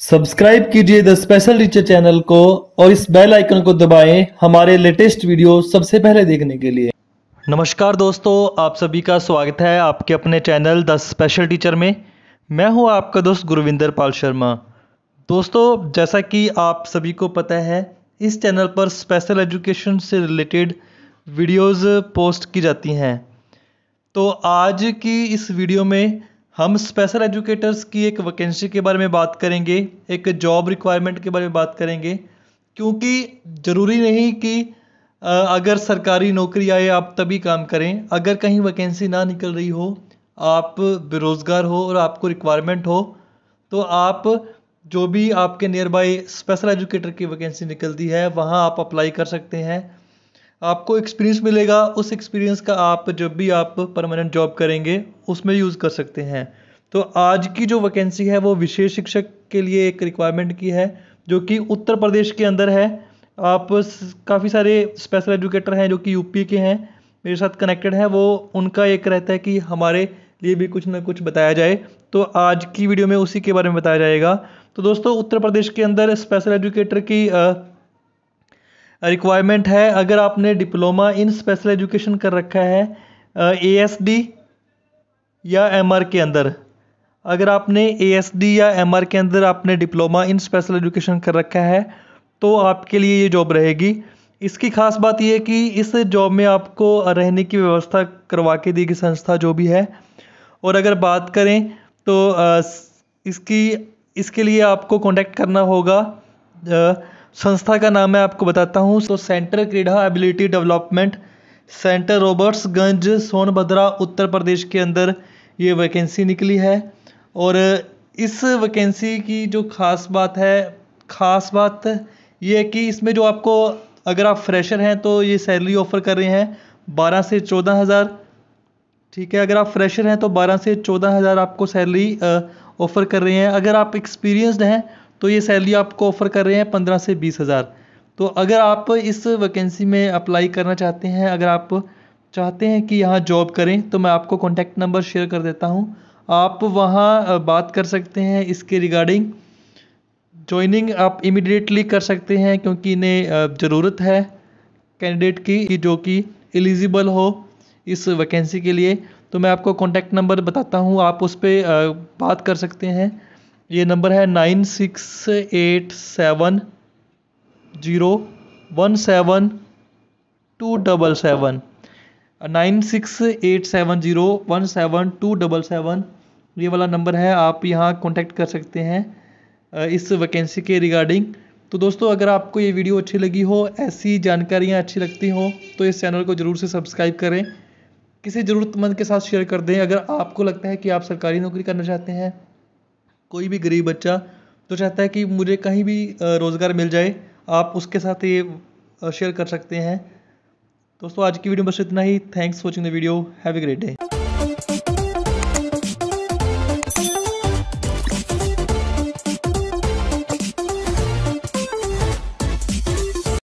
subscribe कीजिए the special teacher channel को और इस बेल आइकन को दबाएं हमारे लेटेस्ट वीडियो सबसे पहले देखने के लिए नमस्कार दोस्तों आप सभी का स्वागत है आपके अपने चैनल द स्पेशल टीचर में मैं हूं आपका दोस्त गुरविंदर पाल शर्मा दोस्तों जैसा कि आप सभी को पता है इस चैनल पर स्पेशल एजुकेशन से रिलेटेड वीडियोज़ पोस्ट की जाती हैं तो आज की इस वीडियो में हम स्पेशल एजुकेटर्स की एक वैकेंसी के बारे में बात करेंगे एक जॉब रिक्वायरमेंट के बारे में बात करेंगे क्योंकि ज़रूरी नहीं कि अगर सरकारी नौकरी आए आप तभी काम करें अगर कहीं वैकेंसी ना निकल रही हो आप बेरोज़गार हो और आपको रिक्वायरमेंट हो तो आप जो भी आपके नियर बाई स्पेशल एजुकेटर की वैकेंसी निकलती है वहाँ आप अप्लाई कर सकते हैं आपको एक्सपीरियंस मिलेगा उस एक्सपीरियंस का आप जब भी आप परमानेंट जॉब करेंगे उसमें यूज़ कर सकते हैं तो आज की जो वैकेंसी है वो विशेष शिक्षक के लिए एक रिक्वायरमेंट की है जो कि उत्तर प्रदेश के अंदर है आप काफ़ी सारे स्पेशल एजुकेटर हैं जो कि यूपी के हैं मेरे साथ कनेक्टेड हैं वो उनका एक रहता है कि हमारे लिए भी कुछ ना कुछ बताया जाए तो आज की वीडियो में उसी के बारे में बताया जाएगा तो दोस्तों उत्तर प्रदेश के अंदर स्पेशल एजुकेटर की आ, रिक्वायरमेंट है अगर आपने डिप्लोमा इन स्पेशल एजुकेशन कर रखा है ए एस डी या एम आर के अंदर अगर आपने ए एस डी या एम आर के अंदर आपने डिप्लोमा इन स्पेशल एजुकेशन कर रखा है तो आपके लिए ये जॉब रहेगी इसकी खास बात यह है कि इस जॉब में आपको रहने की व्यवस्था करवा के देगी संस्था जो भी है और अगर बात करें तो इसकी इसके लिए आपको कांटेक्ट करना होगा संस्था का नाम मैं आपको बताता हूँ तो centre Krida ability development centre Robertsganj Sonbhadra Uttar Pradesh के अंदर ये वैकेंसी निकली है और इस वैकेंसी की जो खास बात है खास बात ये है कि इसमें जो आपको अगर आप फ्रेशर हैं तो ये सैलरी ऑफ़र कर रहे हैं बारह से चौदह हज़ार ठीक है अगर आप फ्रेशर हैं तो बारह से चौदह हज़ार आपको सैलरी ऑफ़र कर रहे हैं अगर आप एक्सपीरियंसड हैं तो ये सैलरी आपको ऑफ़र कर रहे हैं पंद्रह से बीस हज़ार तो अगर आप इस वैकेंसी में अप्लाई करना चाहते हैं अगर आप चाहते हैं कि यहाँ जॉब करें तो मैं आपको कॉन्टैक्ट नंबर शेयर कर देता हूँ आप वहाँ बात कर सकते हैं इसके रिगार्डिंग जॉइनिंग आप इमिडिएटली कर सकते हैं क्योंकि इन्हें ज़रूरत है कैंडिडेट की जो कि एलिजिबल हो इस वैकेंसी के लिए तो मैं आपको कॉन्टैक्ट नंबर बताता हूँ आप उस पर बात कर सकते हैं ये नंबर है nine six eight seven zero one seven two double seven nine six eight seven zero one seven two double seven ये वाला नंबर है आप यहाँ कांटेक्ट कर सकते हैं इस वैकेंसी के रिगार्डिंग तो दोस्तों अगर आपको ये वीडियो अच्छी लगी हो ऐसी जानकारियाँ अच्छी लगती हो तो इस चैनल को ज़रूर से सब्सक्राइब करें किसी ज़रूरतमंद के साथ शेयर कर दें अगर आपको लगता है कि आप सरकारी नौकरी करना चाहते हैं कोई भी गरीब बच्चा जो तो चाहता है कि मुझे कहीं भी रोज़गार मिल जाए आप उसके साथ ये शेयर कर सकते हैं दोस्तों आज की वीडियो में बस इतना ही thanks watching the video have a great day